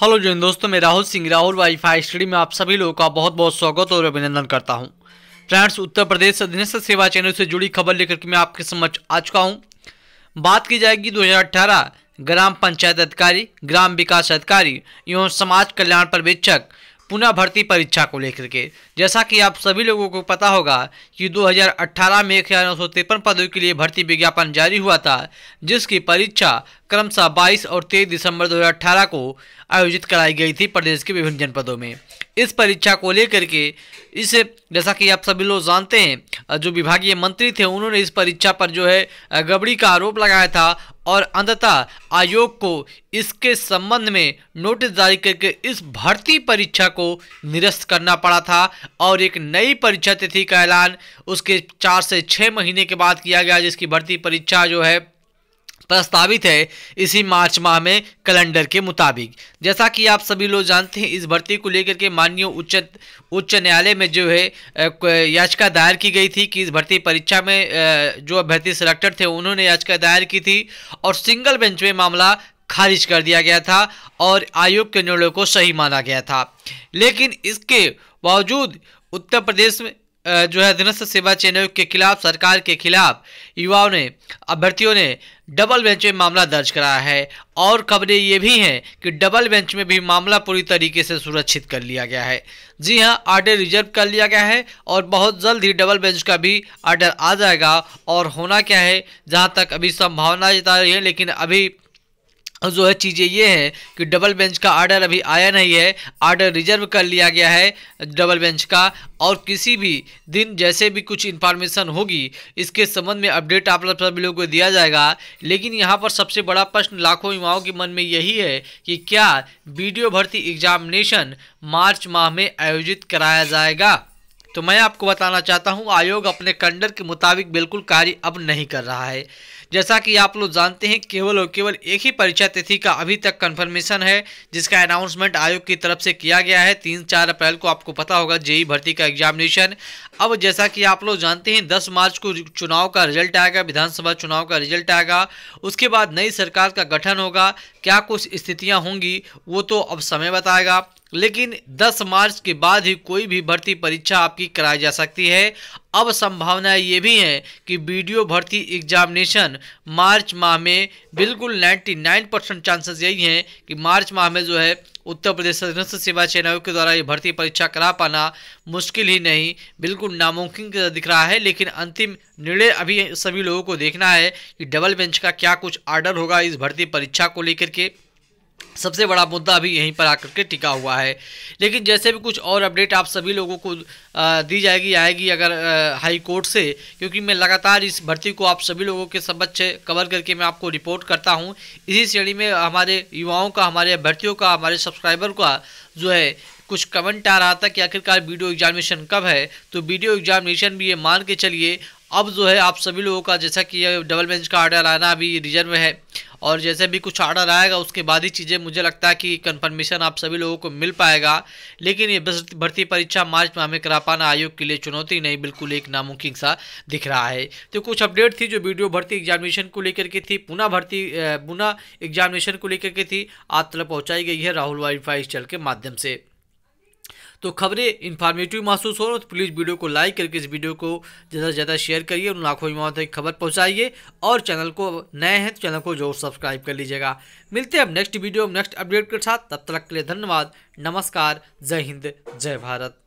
hello जैन दोस्तों मैं राहुल सिंह राहुल वाईफाई स्टडी में आप सभी लोगों का बहुत बहुत स्वागत और अभिनंदन करता हूं फ्रेंड्स उत्तर प्रदेश अधीनस्थ सेवा चैनल से जुड़ी खबर लेकर के मैं आपके समक्ष आ चुका हूं बात की जाएगी 2018 ग्राम पंचायत अधिकारी ग्राम विकास अधिकारी एवं समाज कल्याण पर्यवेक्षक पुनः भर्ती परीक्षा को लेकर के जैसा कि आप सभी लोगों को पता होगा कि 2018 में एक हज़ार नौ सौ तिरपन पदों के लिए भर्ती विज्ञापन जारी हुआ था जिसकी परीक्षा क्रमशः 22 और 23 दिसंबर 2018 को आयोजित कराई गई थी प्रदेश के विभिन्न जनपदों में इस परीक्षा को लेकर के इसे जैसा कि आप सभी लोग जानते हैं जो विभागीय मंत्री थे उन्होंने इस परीक्षा पर जो है गबड़ी का आरोप लगाया था और अंततः आयोग को इसके संबंध में नोटिस जारी करके इस भर्ती परीक्षा को निरस्त करना पड़ा था और एक नई परीक्षा तिथि का ऐलान उसके चार से छः महीने के बाद किया गया जिसकी भर्ती परीक्षा जो है प्रस्तावित है इसी मार्च माह में कैलेंडर के मुताबिक जैसा कि आप सभी लोग जानते हैं इस भर्ती को लेकर के माननीय उच्च उच्च न्यायालय में जो है याचिका दायर की गई थी कि इस भर्ती परीक्षा में जो अभ्यर्थी सिलेक्टर थे उन्होंने याचिका दायर की थी और सिंगल बेंच में मामला खारिज कर दिया गया था और आयोग के निर्णय को सही माना गया था लेकिन इसके बावजूद उत्तर प्रदेश में जो है अधीनस्थ सेवा चयन के खिलाफ सरकार के खिलाफ युवाओं ने अभ्यर्थियों ने डबल बेंच में मामला दर्ज कराया है और खबरें ये भी हैं कि डबल बेंच में भी मामला पूरी तरीके से सुरक्षित कर लिया गया है जी हां आर्डर रिजर्व कर लिया गया है और बहुत जल्द ही डबल बेंच का भी आर्डर आ जाएगा और होना क्या है जहाँ तक अभी संभावना जता रही है लेकिन अभी जो है चीज़ें ये है कि डबल बेंच का आर्डर अभी आया नहीं है आर्डर रिजर्व कर लिया गया है डबल बेंच का और किसी भी दिन जैसे भी कुछ इन्फॉर्मेशन होगी इसके संबंध में अपडेट आप लोग सभी लोगों को दिया जाएगा लेकिन यहाँ पर सबसे बड़ा प्रश्न लाखों युवाओं के मन में यही है कि क्या वीडियो भर्ती एग्जामिनेशन मार्च माह में आयोजित कराया जाएगा तो मैं आपको बताना चाहता हूं आयोग अपने कंडर के मुताबिक बिल्कुल कार्य अब नहीं कर रहा है जैसा कि आप लोग जानते हैं केवल और केवल एक ही परीक्षा तिथि का अभी तक कंफर्मेशन है जिसका अनाउंसमेंट आयोग की तरफ से किया गया है तीन चार अप्रैल को आपको पता होगा जेई भर्ती का एग्जामिनेशन अब जैसा कि आप लोग जानते हैं दस मार्च को चुनाव का रिजल्ट आएगा विधानसभा चुनाव का रिजल्ट आएगा उसके बाद नई सरकार का गठन होगा क्या कुछ स्थितियाँ होंगी वो तो अब समय बताएगा लेकिन 10 मार्च के बाद ही कोई भी भर्ती परीक्षा आपकी कराई जा सकती है अब संभावना ये भी है कि वीडियो भर्ती एग्जामिनेशन मार्च माह में बिल्कुल 99 परसेंट चांसेस यही हैं कि मार्च माह में जो है उत्तर प्रदेश सदस्य सेवा चयन आयोग के द्वारा ये भर्ती परीक्षा करा पाना मुश्किल ही नहीं बिल्कुल नामुमकिन दिख रहा है लेकिन अंतिम निर्णय अभी सभी लोगों को देखना है कि डबल बेंच का क्या कुछ आर्डर होगा इस भर्ती परीक्षा को लेकर के सबसे बड़ा मुद्दा अभी यहीं पर आकर के टिका हुआ है लेकिन जैसे भी कुछ और अपडेट आप सभी लोगों को दी जाएगी आएगी अगर हाई कोर्ट से क्योंकि मैं लगातार इस भर्ती को आप सभी लोगों के समक्ष कवर करके मैं आपको रिपोर्ट करता हूं इसी श्रेणी में हमारे युवाओं का हमारे अभ्यर्थियों का हमारे सब्सक्राइबर का जो है कुछ कमेंट आ रहा था कि आखिरकार वीडियो एग्जामिनेशन कब है तो वीडियो एग्जामिनेशन भी ये मान के चलिए अब जो है आप सभी लोगों का जैसा कि डबल बेंच का आर्डर आना अभी रिजर्व है और जैसे भी कुछ आर्डर आएगा उसके बाद ही चीज़ें मुझे लगता है कि कन्फर्मेशन आप सभी लोगों को मिल पाएगा लेकिन ये भर्ती परीक्षा मार्च में हमें करा पाना आयोग के लिए चुनौती नहीं बिल्कुल एक नामुमकिन सा दिख रहा है तो कुछ अपडेट थी जो वीडियो भर्ती एग्जामिनेशन को लेकर के थी पुनः भर्ती पुनः एग्जामिनेशन को लेकर के थी आप तक पहुँचाई गई है राहुल वाईफाई चल के माध्यम से तो खबरें इन्फॉर्मेटिव महसूस हो रहा तो प्लीज़ वीडियो को लाइक करके इस वीडियो को ज़्यादा से ज़्यादा शेयर करिए उन लाखों इमामत की खबर पहुँचाइए और चैनल को नए हैं तो चैनल को जरूर सब्सक्राइब कर लीजिएगा मिलते हैं अब नेक्स्ट वीडियो नेक्स्ट अपडेट के साथ तब तक के लिए धन्यवाद नमस्कार जय हिंद जय भारत